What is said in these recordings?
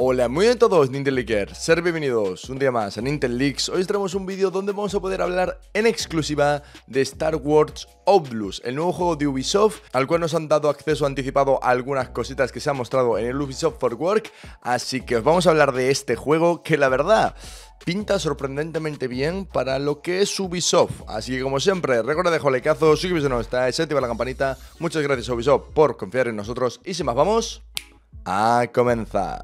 Hola, muy bien a todos Nintendelikers, ser bienvenidos un día más a Leaks Hoy traemos un vídeo donde vamos a poder hablar en exclusiva de Star Wars Oblus, el nuevo juego de Ubisoft, al cual nos han dado acceso anticipado a algunas cositas que se han mostrado en el Ubisoft for Work, así que os vamos a hablar de este juego que la verdad pinta sorprendentemente bien para lo que es Ubisoft. Así que como siempre, recuerda dejarle likeazo, suscribirse a no estáis, activa la campanita. Muchas gracias Ubisoft por confiar en nosotros y sin más vamos a comenzar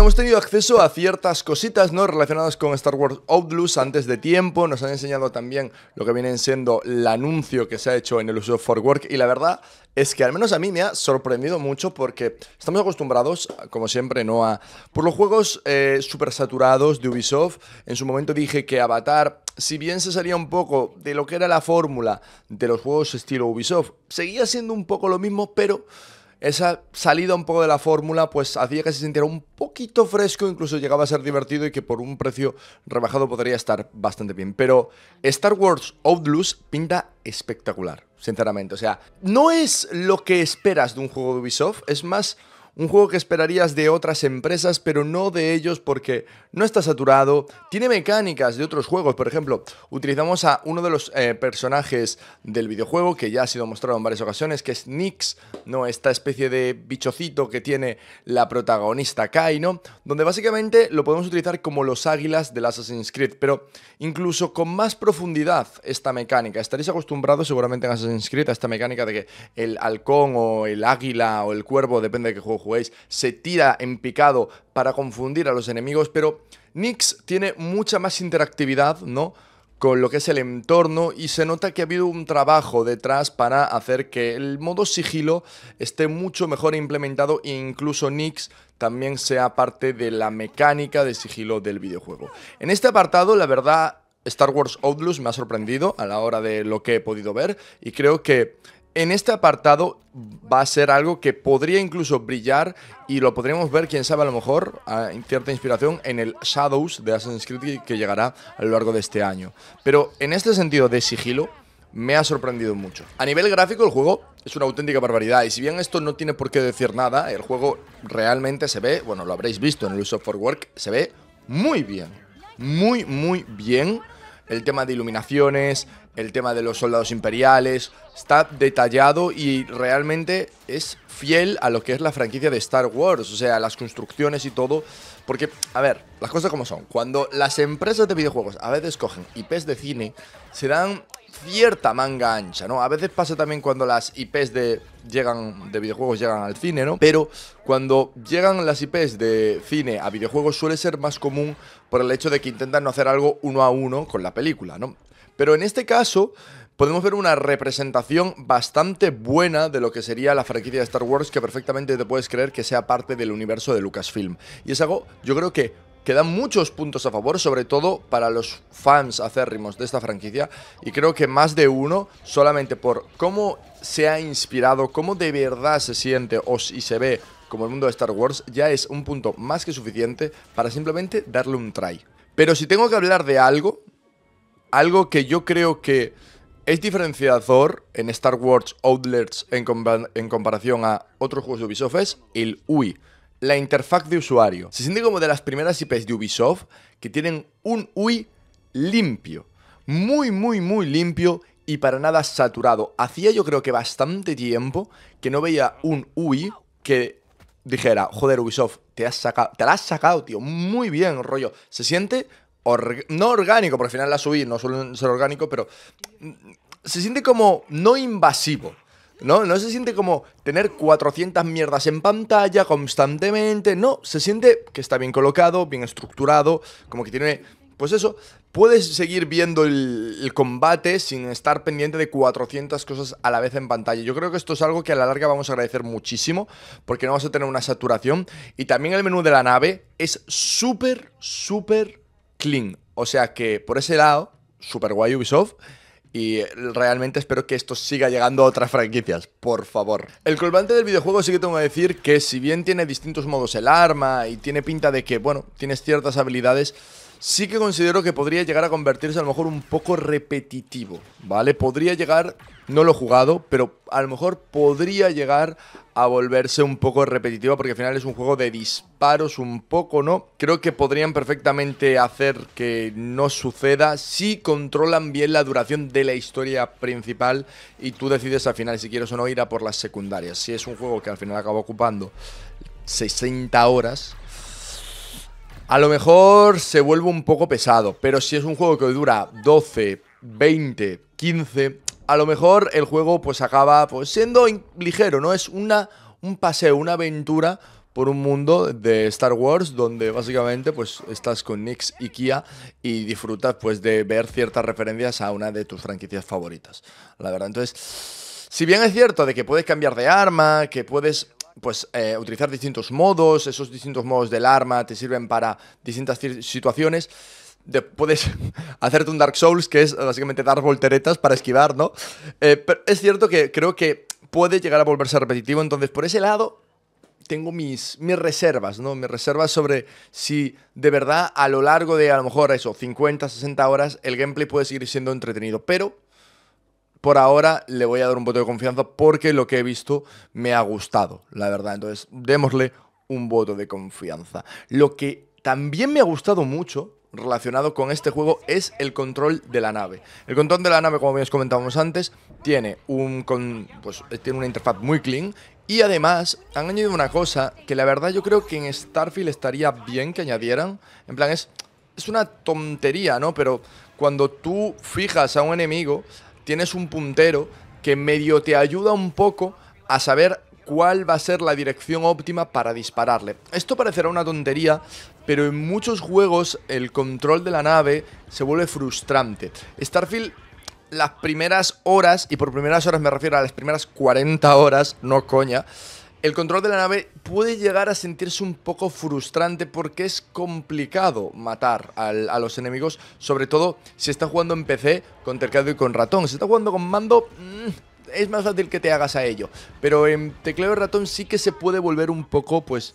hemos tenido acceso a ciertas cositas ¿no? relacionadas con Star Wars Outlaws antes de tiempo. Nos han enseñado también lo que viene siendo el anuncio que se ha hecho en el uso for Work. Y la verdad es que al menos a mí me ha sorprendido mucho porque estamos acostumbrados, como siempre, ¿no? a por los juegos eh, super saturados de Ubisoft. En su momento dije que Avatar, si bien se salía un poco de lo que era la fórmula de los juegos estilo Ubisoft, seguía siendo un poco lo mismo, pero esa salida un poco de la fórmula, pues hacía que se sintiera un poquito fresco, incluso llegaba a ser divertido y que por un precio rebajado podría estar bastante bien. Pero Star Wars Outlaws pinta espectacular, sinceramente. O sea, no es lo que esperas de un juego de Ubisoft, es más un juego que esperarías de otras empresas, pero no de ellos porque no está saturado, tiene mecánicas de otros juegos. Por ejemplo, utilizamos a uno de los eh, personajes del videojuego que ya ha sido mostrado en varias ocasiones, que es Nix, ¿no? Esta especie de bichocito que tiene la protagonista Kai, ¿no? Donde básicamente lo podemos utilizar como los águilas del Assassin's Creed, pero incluso con más profundidad esta mecánica. Estaréis acostumbrados seguramente en Assassin's Creed a esta mecánica de que el halcón o el águila o el cuervo, depende de qué juego se tira en picado para confundir a los enemigos, pero Nix tiene mucha más interactividad, ¿no? con lo que es el entorno y se nota que ha habido un trabajo detrás para hacer que el modo sigilo esté mucho mejor implementado e incluso Nix también sea parte de la mecánica de sigilo del videojuego. En este apartado, la verdad, Star Wars Outlaws me ha sorprendido a la hora de lo que he podido ver y creo que en este apartado va a ser algo que podría incluso brillar y lo podríamos ver, quién sabe, a lo mejor, a cierta inspiración en el Shadows de Assassin's Creed que llegará a lo largo de este año. Pero en este sentido de sigilo, me ha sorprendido mucho. A nivel gráfico, el juego es una auténtica barbaridad. Y si bien esto no tiene por qué decir nada, el juego realmente se ve, bueno, lo habréis visto en el uso for Work, se ve muy bien. Muy, muy bien. El tema de iluminaciones, el tema de los soldados imperiales, está detallado y realmente es fiel a lo que es la franquicia de Star Wars, o sea, las construcciones y todo, porque, a ver, las cosas como son, cuando las empresas de videojuegos a veces cogen IPs de cine, se dan cierta manga ancha, ¿no? A veces pasa también cuando las IPs de, llegan, de videojuegos llegan al cine, ¿no? Pero cuando llegan las IPs de cine a videojuegos suele ser más común por el hecho de que intentan no hacer algo uno a uno con la película, ¿no? Pero en este caso, podemos ver una representación bastante buena de lo que sería la franquicia de Star Wars que perfectamente te puedes creer que sea parte del universo de Lucasfilm. Y es algo, yo creo que quedan muchos puntos a favor, sobre todo para los fans acérrimos de esta franquicia. Y creo que más de uno, solamente por cómo se ha inspirado, cómo de verdad se siente o si se ve como el mundo de Star Wars, ya es un punto más que suficiente para simplemente darle un try. Pero si tengo que hablar de algo, algo que yo creo que es diferenciador en Star Wars Outlets en, comparación a otros juegos de Ubisoft es el UI la interfaz de usuario. Se siente como de las primeras IPs de Ubisoft que tienen un UI limpio. Muy, muy, muy limpio y para nada saturado. Hacía yo creo que bastante tiempo que no veía un UI que dijera, joder Ubisoft, te, has sacado, te la has sacado, tío, muy bien, rollo. Se siente no orgánico, por al final la subí, no suelen ser orgánico, pero se siente como no invasivo. No, no se siente como tener 400 mierdas en pantalla constantemente. No, se siente que está bien colocado, bien estructurado, como que tiene pues eso, puedes seguir viendo el, el, combate sin estar pendiente de 400 cosas a la vez en pantalla. Yo creo que esto es algo que a la larga vamos a agradecer muchísimo porque no vamos a tener una saturación. Y también el menú de la nave es súper, súper clean. O sea que por ese lado, super guay Ubisoft. Y realmente espero que esto siga llegando a otras franquicias, por favor. El colvante del videojuego sí que tengo que decir que si bien tiene distintos modos el arma y tiene pinta de que, bueno, tienes ciertas habilidades, sí que considero que podría llegar a convertirse a lo mejor un poco repetitivo, ¿vale? Podría llegar, no lo he jugado, pero a lo mejor podría llegar a volverse un poco repetitiva porque al final es un juego de disparos un poco, ¿no? Creo que podrían perfectamente hacer que no suceda si controlan bien la duración de la historia principal y tú decides al final si quieres o no ir a por las secundarias. Si es un juego que al final acaba ocupando 60 horas, a lo mejor se vuelve un poco pesado, pero si es un juego que dura 12, 20, 15, a lo mejor el juego pues acaba pues, siendo ligero, ¿no? Es una, un paseo, una aventura por un mundo de Star Wars donde básicamente pues estás con Nix y Kia y disfrutas pues de ver ciertas referencias a una de tus franquicias favoritas. La verdad, entonces, si bien es cierto de que puedes cambiar de arma, que puedes pues eh, utilizar distintos modos, esos distintos modos del arma te sirven para distintas situaciones, puedes hacerte un Dark Souls, que es básicamente dar volteretas para esquivar, ¿no? Eh, pero es cierto que creo que puede llegar a volverse repetitivo, entonces por ese lado tengo mis, mis reservas, ¿no? Mis reservas sobre si de verdad a lo largo de a lo mejor eso, 50, 60 horas, el gameplay puede seguir siendo entretenido, pero por ahora le voy a dar un voto de confianza porque lo que he visto me ha gustado, la verdad. Entonces, démosle un voto de confianza. Lo que también me ha gustado mucho relacionado con este juego es el control de la nave. El control de la nave, como bien os comentábamos antes, tiene, un pues, tiene una interfaz muy clean y además han añadido una cosa que la verdad yo creo que en Starfield estaría bien que añadieran. En plan, es, es una tontería, ¿no? Pero cuando tú fijas a un enemigo, tienes un puntero que medio te ayuda un poco a saber cuál va a ser la dirección óptima para dispararle. Esto parecerá una tontería, pero en muchos juegos el control de la nave se vuelve frustrante. Starfield las primeras horas, y por primeras horas me refiero a las primeras 40 horas, no coña, el control de la nave puede llegar a sentirse un poco frustrante porque es complicado matar a los enemigos, sobre todo si está jugando en PC con tercado y con ratón. Si está jugando con mando, mm, es más fácil que te hagas a ello. Pero en teclado de ratón sí que se puede volver un poco, pues,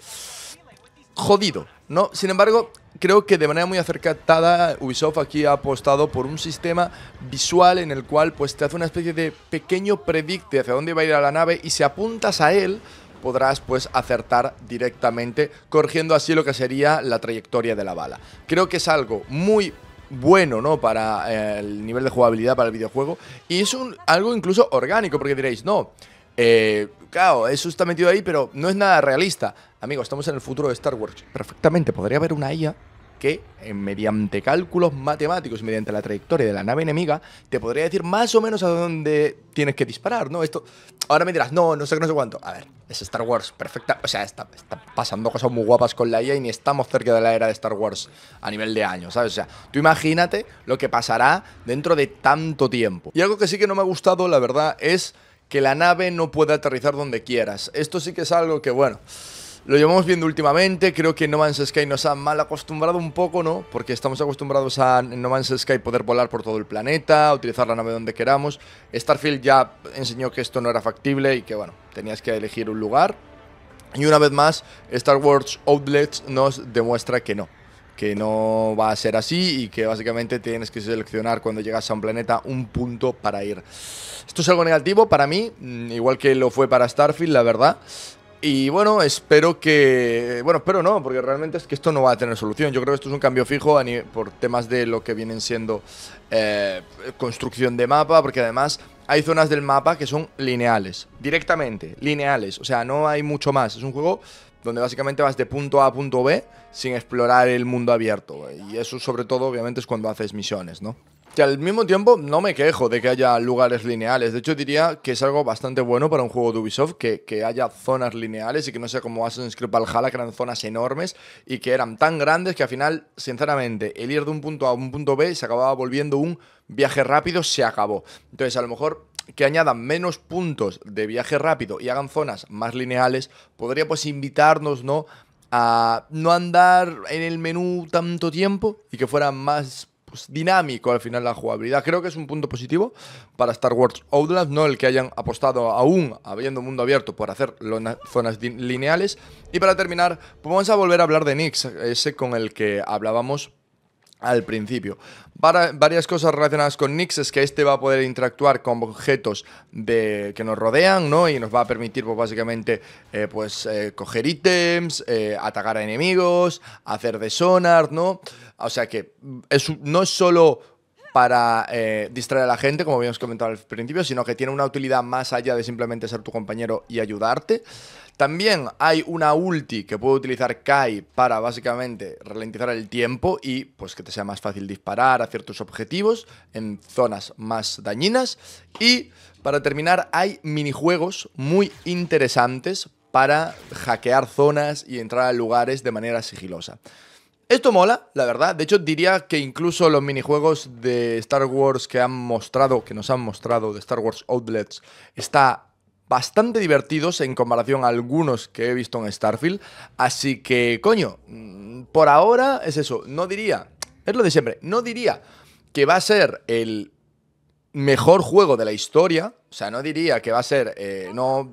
jodido, ¿no? Sin embargo, creo que de manera muy acertada Ubisoft aquí ha apostado por un sistema visual en el cual, pues, te hace una especie de pequeño predicte hacia dónde va a ir a la nave y si apuntas a él podrás pues acertar directamente, corrigiendo así lo que sería la trayectoria de la bala. Creo que es algo muy bueno, ¿no? Para eh, el nivel de jugabilidad para el videojuego. Y es un, algo incluso orgánico, porque diréis, no, eh, claro, eso está metido ahí, pero no es nada realista. Amigo, estamos en el futuro de Star Wars. Perfectamente, podría haber una IA que eh, mediante cálculos matemáticos mediante la trayectoria de la nave enemiga te podría decir más o menos a dónde tienes que disparar, ¿no? Esto, ahora me dirás, no, no sé qué, no sé cuánto. A ver, es Star Wars, perfecta, o sea, está, está pasando cosas muy guapas con la IA e y ni estamos cerca de la era de Star Wars a nivel de años, ¿sabes? O sea, tú imagínate lo que pasará dentro de tanto tiempo. Y algo que sí que no me ha gustado, la verdad, es que la nave no puede aterrizar donde quieras. Esto sí que es algo que, bueno... Lo llevamos viendo últimamente, creo que No Man's Sky nos ha mal acostumbrado un poco, ¿no? Porque estamos acostumbrados a en No Man's Sky poder volar por todo el planeta, utilizar la nave donde queramos. Starfield ya enseñó que esto no era factible y que, bueno, tenías que elegir un lugar. Y una vez más, Star Wars Outlets nos demuestra que no, que no va a ser así y que básicamente tienes que seleccionar cuando llegas a un planeta un punto para ir. Esto es algo negativo para mí, mm, igual que lo fue para Starfield, la verdad. Y bueno, espero que. Bueno, espero no, porque realmente es que esto no va a tener solución. Yo creo que esto es un cambio fijo por temas de lo que vienen siendo eh, construcción de mapa, porque además hay zonas del mapa que son lineales, directamente, lineales. O sea, no hay mucho más. Es un juego donde básicamente vas de punto A a punto B sin explorar el mundo abierto. Y eso, sobre todo, obviamente, es cuando haces misiones, ¿no? que al mismo tiempo no me quejo de que haya lugares lineales. De hecho, diría que es algo bastante bueno para un juego de Ubisoft que, haya zonas lineales y que no sea como Assassin's Creed Valhalla, que eran zonas enormes y que eran tan grandes que al final, sinceramente, el ir de un punto a un punto B se acababa volviendo un viaje rápido, se acabó. Entonces, a lo mejor que añadan menos puntos de viaje rápido y hagan zonas más lineales, podría pues invitarnos, ¿no? A no andar en el menú tanto tiempo y que fueran más pues, dinámico al final la jugabilidad. Creo que es un punto positivo para Star Wars Outlands no el que hayan apostado aún, habiendo mundo abierto, por hacer zonas lineales. Y para terminar, pues, vamos a volver a hablar de Nix, ese con el que hablábamos al principio. Para varias cosas relacionadas con Nix es que este va a poder interactuar con objetos de, que nos rodean, ¿no? Y nos va a permitir, pues, básicamente, eh, pues eh, coger ítems, eh, atacar a enemigos, hacer de sonar, ¿no? O sea que es, no es solo para distraer a la gente, como habíamos comentado al principio, sino que tiene una utilidad más allá de simplemente ser tu compañero y ayudarte. También hay una ulti que puede utilizar Kai para básicamente ralentizar el tiempo y pues que te sea más fácil disparar a ciertos objetivos en zonas más dañinas. Y para terminar hay minijuegos muy interesantes para hackear zonas y entrar a lugares de manera sigilosa. Esto mola, la verdad. De hecho, diría que incluso los minijuegos de Star Wars que han mostrado, que nos han mostrado de Star Wars Outlets, está bastante divertidos en comparación a algunos que he visto en Starfield. Así que, coño, mm, por ahora es eso. No diría, es lo de siempre, no diría que va a ser el mejor juego de la historia. O sea, no diría que va a ser, eh, no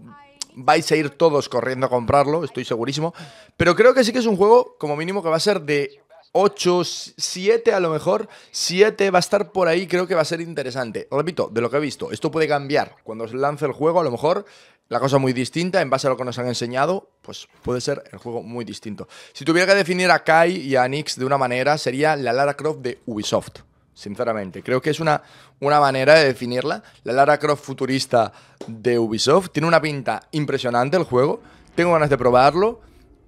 vais a ir todos corriendo a comprarlo, estoy segurísimo. Pero creo que sí que es un juego, como mínimo, que va a ser de 8, 7 a lo mejor, 7 va a estar por ahí, creo que va a ser interesante. Repito, de lo que he visto, esto puede cambiar. Cuando se lance el juego, a lo mejor la cosa muy distinta, en base a lo que nos han enseñado, pues puede ser el juego muy distinto. Si tuviera que definir a Kai y a Nix de una manera, sería la Lara Croft de Ubisoft sinceramente. Creo que es una, una, manera de definirla. La Lara Croft futurista de Ubisoft. Tiene una pinta impresionante el juego. Tengo ganas de probarlo.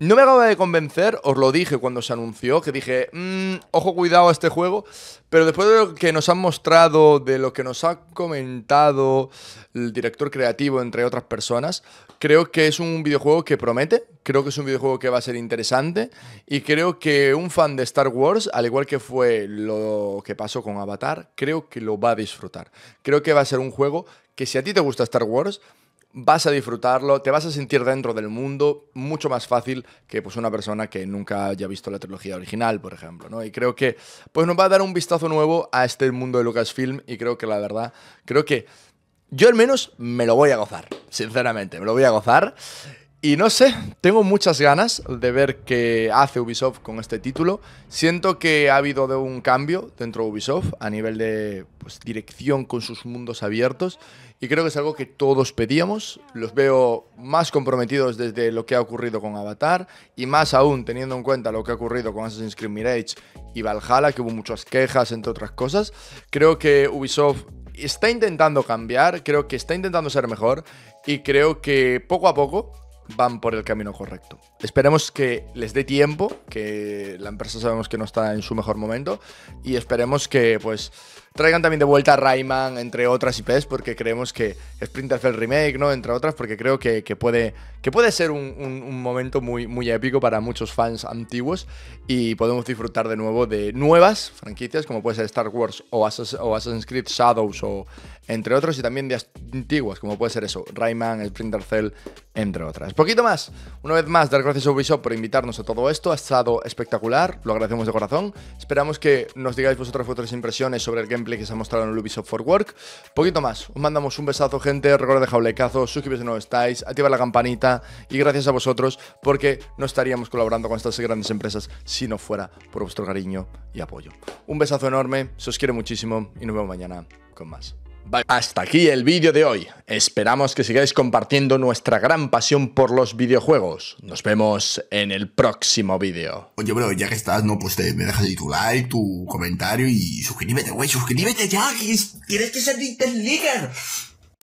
No me acaba de convencer, os lo dije cuando se anunció, que dije, mmm, ojo cuidado a este juego, pero después de lo que nos han mostrado, de lo que nos ha comentado el director creativo, entre otras personas, creo que es un videojuego que promete, creo que es un videojuego que va a ser interesante y creo que un fan de Star Wars, al igual que fue lo que pasó con Avatar, creo que lo va a disfrutar. Creo que va a ser un juego que si a ti te gusta Star Wars, vas a disfrutarlo, te vas a sentir dentro del mundo mucho más fácil que pues, una persona que nunca haya visto la trilogía original, por ejemplo. ¿no? Y creo que pues, nos va a dar un vistazo nuevo a este mundo de Lucasfilm y creo que la verdad, creo que yo al menos me lo voy a gozar, sinceramente, me lo voy a gozar. Y no sé, tengo muchas ganas de ver qué hace Ubisoft con este título. Siento que ha habido de un cambio dentro de Ubisoft a nivel de pues, dirección con sus mundos abiertos y creo que es algo que todos pedíamos. Los veo más comprometidos desde lo que ha ocurrido con Avatar y más aún teniendo en cuenta lo que ha ocurrido con Assassin's Creed Mirage y Valhalla, que hubo muchas quejas entre otras cosas. Creo que Ubisoft está intentando cambiar, creo que está intentando ser mejor y creo que poco a poco van por el camino correcto. Esperemos que les dé tiempo, que la empresa sabemos que no está en su mejor momento y esperemos que pues traigan también de vuelta a Rayman, entre otras IPs, porque creemos que Sprinter Cell Remake, ¿no? Entre otras, porque creo que, que puede, que puede ser un, un, momento muy, muy épico para muchos fans antiguos y podemos disfrutar de nuevo de nuevas franquicias, como puede ser Star Wars o, Assassin's, o Creed Shadows o entre otros, y también de antiguas, como puede ser eso, Rayman, Splinter Cell, entre otras. Poquito más, una vez más, Dark gracias Ubisoft por invitarnos a todo esto. Ha estado espectacular, lo agradecemos de corazón. Esperamos que nos digáis vosotras vuestras impresiones sobre el gameplay que se ha mostrado en el Ubisoft for Work. Poquito más, os mandamos un besazo, gente. Recuerda dejar un likeazo, suscribiros si no estáis, activa la campanita y gracias a vosotros porque no estaríamos colaborando con estas grandes empresas si no fuera por vuestro cariño y apoyo. Un besazo enorme, se os quiere muchísimo y nos vemos mañana con más. Hasta aquí el vídeo de hoy. Esperamos que sigáis compartiendo nuestra gran pasión por los videojuegos. Nos vemos en el próximo vídeo. Oye, bro, ya que estás, no, pues te, me dejas ahí tu like, tu comentario y suscríbete, güey, suscríbete ya, que es, tienes que ser Interligger.